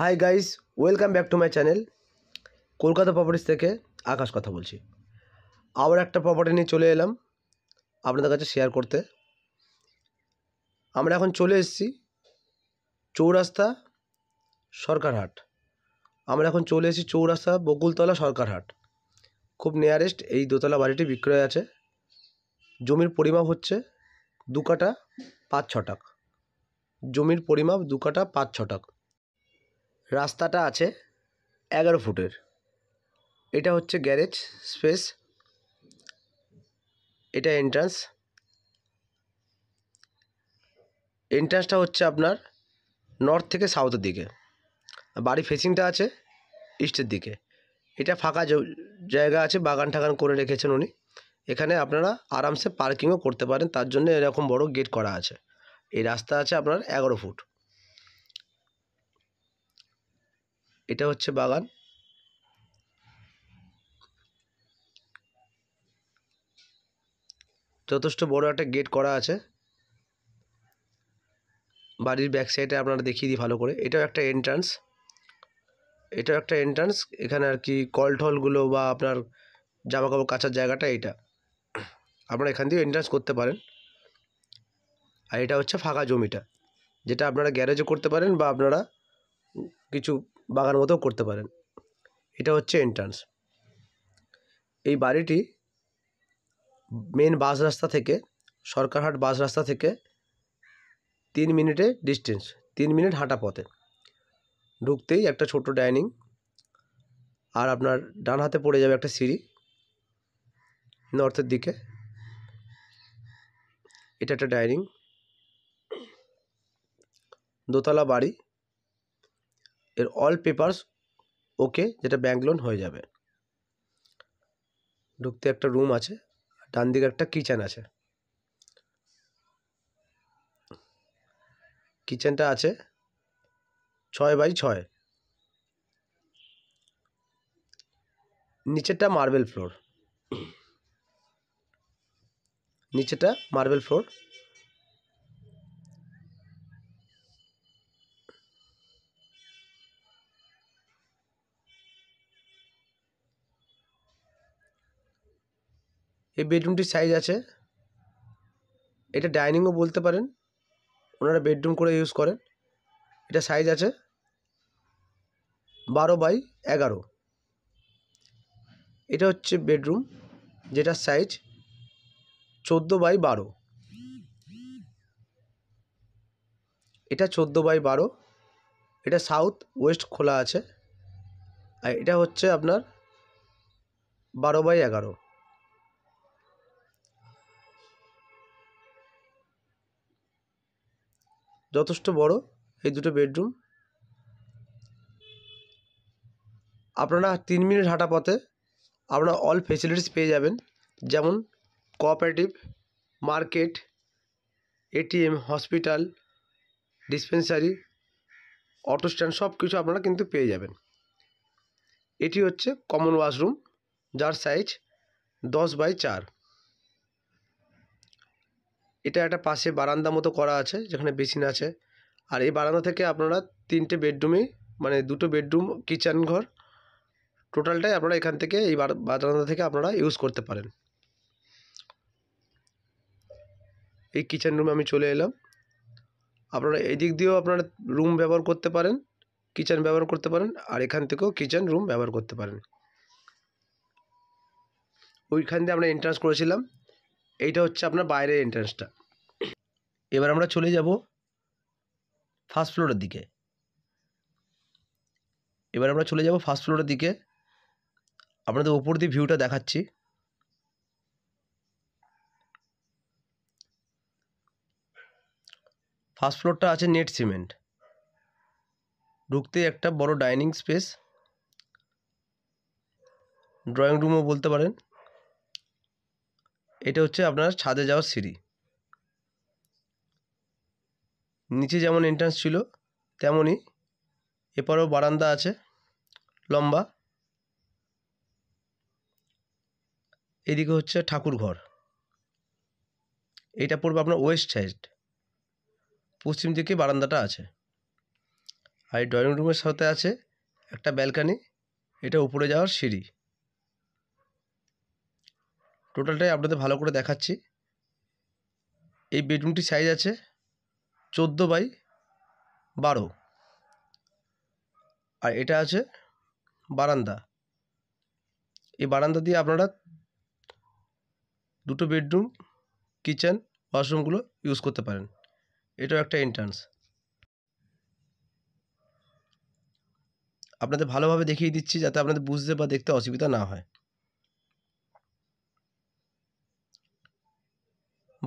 high guys welcome back to my channel Kolkata properties থেকে আকাশ কথা বলছি আবার একটা প্রপার্টি নিয়ে চলে এলাম আপনাদের কাছে শেয়ার করতে আমরা এখন চলে এসেছি চৌরাস্তা সরকারহাট আমরা এখন চলে এসেছি চৌরাস্তা বকুলতলা সরকারহাট খুব নিয়ারেস্ট এই দোতলা বাড়িটি বিক্রয় আছে জমির পরিমাপ হচ্ছে দু কাটা পাঁচ ছটাক জমির পরিমাপ দু কাটা পাঁচ ছটাক রাস্তাটা আছে এগারো ফুটের এটা হচ্ছে গ্যারেজ স্পেস এটা এন্ট্রান্স এন্ট্রান্সটা হচ্ছে আপনার নর্থ থেকে সাউথের দিকে বাড়ি ফেসিংটা আছে ইস্টের দিকে এটা ফাঁকা জায়গা আছে বাগান ঠাগান করে রেখেছেন উনি এখানে আপনারা আরামসে পার্কিংও করতে পারেন তার জন্য এরকম বড় গেট করা আছে এই রাস্তা আছে আপনার এগারো ফুট এটা হচ্ছে বাগান যথেষ্ট বড় একটা গেট করা আছে বাড়ির ব্যাক সাইডে আপনারা দেখিয়ে দিই ভালো করে এটাও একটা এন্ট্রান্স এটাও একটা এন্ট্রান্স এখানে আর কি কল বা আপনার জামাকাপড় কাচার জায়গাটা এটা আপনারা এখান দিয়ে এন্ট্রান্স করতে পারেন আর এটা হচ্ছে ফাঁকা জমিটা যেটা আপনারা গ্যারেজও করতে পারেন বা আপনারা কিছু বাগান মতো করতে পারেন এটা হচ্ছে এন্ট্রান্স এই বাড়িটি মেন বাস রাস্তা থেকে সরকারহাট বাস রাস্তা থেকে তিন মিনিটে ডিস্টেন্স তিন মিনিট হাঁটা পথে ঢুকতেই একটা ছোট ডাইনিং আর আপনার ডান হাতে পড়ে যাবে একটা সিঁড়ি নর্থের দিকে এটা একটা ডাইনিং দোতলা বাড়ি এর অল পেপার্স ওকে যেটা ব্যাঙ্ক লোন হয়ে যাবে ঢুকতে একটা রুম আছে ডান দিকে একটা কিচেন আছে কিচেনটা আছে ছয় বাই ছয় নিচেরটা মার্বেল ফ্লোর নিচেটা মার্বেল ফ্লোর এই বেডরুমটির সাইজ আছে এটা ডাইনিংও বলতে পারেন ওনারা বেডরুম করে ইউজ করেন এটা সাইজ আছে বারো বাই এগারো এটা হচ্ছে বেডরুম যেটা সাইজ চোদ্দো বাই বারো এটা চোদ্দো বাই বারো এটা সাউথ ওয়েস্ট খোলা আছে আর এটা হচ্ছে আপনার বারো বাই এগারো যথেষ্ট বড় এই দুটো বেডরুম আপনারা তিন মিনিট হাঁটা পথে আপনারা অল ফেসিলিটিস পেয়ে যাবেন যেমন cooperative market ATM hospital dispensary auto stand সব কিছু আপনারা কিন্তু পেয়ে যাবেন এটি হচ্ছে কমন ওয়াশরুম যার সাইজ দশ বাই চার এটা একটা পাশে বারান্দা মতো করা আছে যেখানে বেসিন আছে আর এই বারান্দা থেকে আপনারা তিনটে বেডরুমই মানে দুটো বেডরুম কিচেন ঘর টোটালটাই আপনারা এখান থেকে এই বারান্দা থেকে আপনারা ইউজ করতে পারেন এই কিচেন রুমে আমি চলে এলাম আপনারা এদিক দিয়েও আপনারা রুম ব্যবহার করতে পারেন কিচেন ব্যবহার করতে পারেন আর এখান থেকেও কিচেন রুম ব্যবহার করতে পারেন ওইখান দিয়ে আমরা এন্ট্রান্স করেছিলাম এইটা হচ্ছে আপনার বাইরের এন্ট্রান্সটা এবার আমরা চলে যাব ফার্স্ট ফ্লোরের দিকে এবার আমরা চলে যাব ফার্স্ট ফ্লোরের দিকে আপনাদের ওপর দিয়ে ভিউটা দেখাচ্ছি ফার্স্ট ফ্লোরটা আছে নেট সিমেন্ট ঢুকতে একটা বড় ডাইনিং স্পেস ড্রয়িং রুমও বলতে পারেন এটা হচ্ছে আপনার ছাদে যাওয়ার সিঁড়ি নিচে যেমন এন্ট্রান্স ছিল তেমনই এপারেও বারান্দা আছে লম্বা এদিকে হচ্ছে ঠাকুর ঘর এটা পড়বে আপনার ওয়েস্ট সাইড পশ্চিম দিকে বারান্দাটা আছে আর এই ড্রয়িং রুমের সাথে আছে একটা ব্যালকানি এটা উপরে যাওয়ার সিঁড়ি টোটালটাই আপনাদের ভালো করে দেখাচ্ছি এই বেডরুমটি সাইজ আছে চোদ্দো বাই বারো আর এটা আছে বারান্দা এই বারান্দা দিয়ে আপনারা দুটো বেডরুম কিচেন ওয়াশরুমগুলো ইউজ করতে পারেন এটাও একটা এন্ট্রান্স আপনাদের ভালোভাবে দেখিয়ে দিচ্ছি যাতে আপনাদের বুঝতে বা দেখতে অসুবিধা না হয়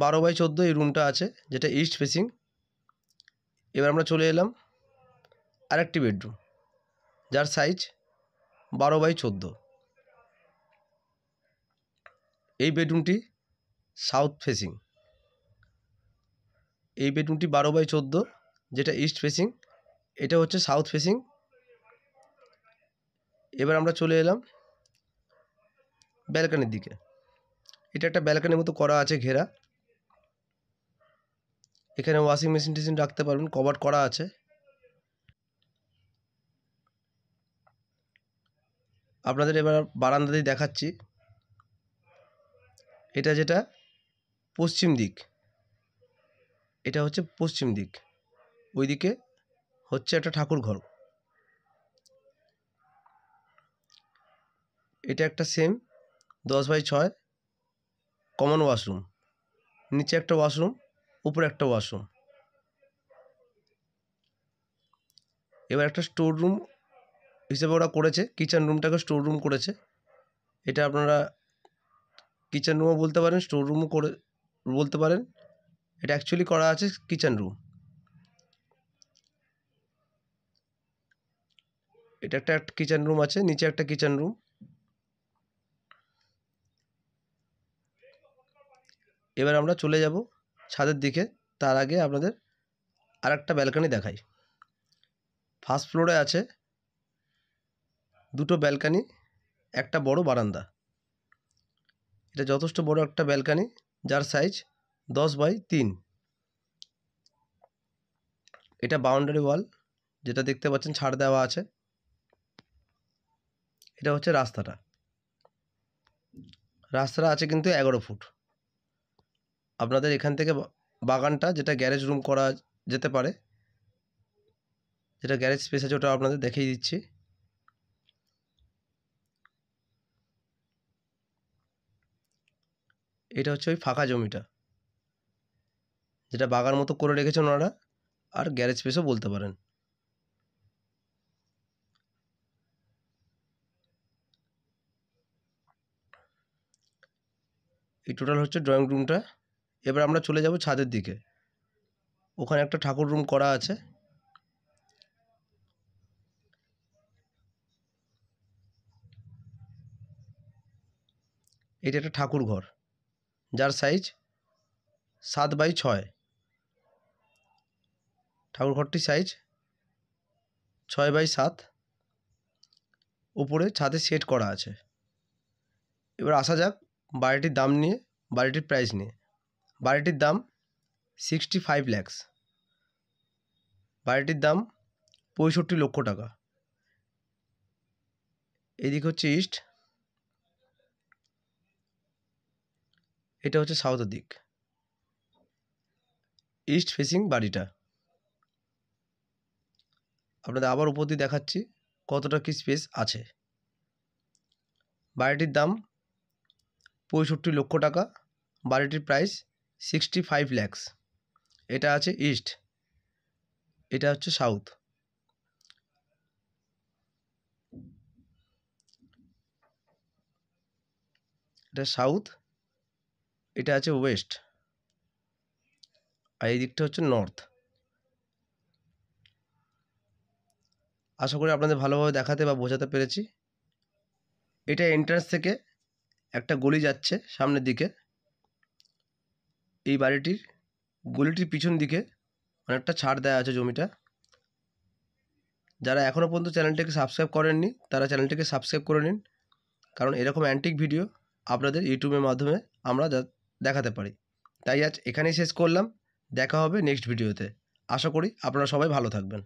বারো বাই চোদ্দো এই রুমটা আছে যেটা ইস্ট ফেসিং এবার আমরা চলে এলাম আরেকটি বেডরুম যার সাইজ বারো বাই চোদ্দো এই বেডরুমটি সাউথ ফেসিং এই বেডরুমটি বারো বাই চোদ্দো যেটা ইস্ট ফেসিং এটা হচ্ছে সাউথ ফেসিং এবার আমরা চলে এলাম ব্যালকানির দিকে এটা একটা ব্যালকানির মতো করা আছে ঘেরা এখানে ওয়াশিং মেশিন টেশিন রাখতে পারবেন কভার করা আছে আপনাদের এবার বারান্দাতেই দেখাচ্ছি এটা যেটা পশ্চিম দিক এটা হচ্ছে পশ্চিম দিক ওইদিকে হচ্ছে একটা ঠাকুর ঘর এটা একটা সেম দশ বাই ছয় কমন ওয়াশরুম নিচে একটা ওয়াশরুম উপরে একটা ওয়াশরুম এবার একটা স্টোর রুম হিসেবে ওরা করেছে কিচেন রুমটাকে স্টোর রুম করেছে এটা আপনারা কিচেন রুমও বলতে পারেন স্টোর রুমও করে বলতে পারেন এটা অ্যাকচুয়ালি করা আছে কিচেন রুম এটা একটা কিচেন রুম আছে নিচে একটা কিচেন রুম এবার আমরা চলে যাব ছাদের দিকে তার আগে আপনাদের আর একটা ব্যালকানি দেখাই ফার্স্ট ফ্লোরে আছে দুটো ব্যালকানি একটা বড় বারান্দা এটা যথেষ্ট বড় একটা ব্যালকানি যার সাইজ দশ বাই তিন এটা বাউন্ডারি ওয়াল যেটা দেখতে পাচ্ছেন ছাড় দেওয়া আছে এটা হচ্ছে রাস্তাটা রাস্তাটা আছে কিন্তু এগারো ফুট আপনাদের এখান থেকে বাগানটা যেটা গ্যারেজ রুম করা যেতে পারে যেটা গ্যারেজ স্পেস আছে ওটা আপনাদের দেখিয়ে দিচ্ছি এটা হচ্ছে ওই ফাঁকা জমিটা যেটা বাগান মতো করে রেখেছেন ওনারা আর গ্যারেজ স্পেসও বলতে পারেন এই টোটাল হচ্ছে ড্রয়িং রুমটা এবার আমরা চলে যাব ছাদের দিকে ওখানে একটা ঠাকুর রুম করা আছে এটা একটা ঠাকুর ঘর যার সাইজ সাত বাই ছয় ঠাকুর ঘরটির সাইজ ছয় বাই সাত উপরে ছাদে সেট করা আছে এবার আসা যাক বাড়িটির দাম নিয়ে বাড়িটির প্রাইস নিয়ে বাড়িটির দাম সিক্সটি ফাইভ ল্যাক্স বাড়িটির দাম পঁয়ষট্টি লক্ষ টাকা এদিক হচ্ছে ইস্ট এটা হচ্ছে সাউথের দিক ইস্ট ফেসিং বাড়িটা আপনাদের আবার উপর দিয়ে দেখাচ্ছি কতটা কি স্পেস আছে বাড়িটির দাম পঁয়ষট্টি লক্ষ টাকা বাড়িটির প্রাইস সিক্সটি ফাইভ ল্যাক্স এটা আছে ইস্ট এটা হচ্ছে সাউথ এটা সাউথ এটা আছে ওয়েস্ট আর এই দিকটা হচ্ছে নর্থ আশা করি আপনাদের ভালোভাবে দেখাতে বা বোঝাতে পেরেছি এটা এন্ট্রান্স থেকে একটা গলি যাচ্ছে সামনের দিকে এই বাড়িটির গলিটির পিছন দিকে অনেকটা ছাড় দেওয়া আছে জমিটা যারা এখনও পর্যন্ত চ্যানেলটিকে সাবস্ক্রাইব করেননি তারা চ্যানেলটিকে সাবস্ক্রাইব করে নিন কারণ এরকম অ্যান্টিক ভিডিও আপনাদের ইউটিউবের মাধ্যমে আমরা দেখাতে পারি তাই আজ এখানেই শেষ করলাম দেখা হবে নেক্সট ভিডিওতে আশা করি আপনারা সবাই ভালো থাকবেন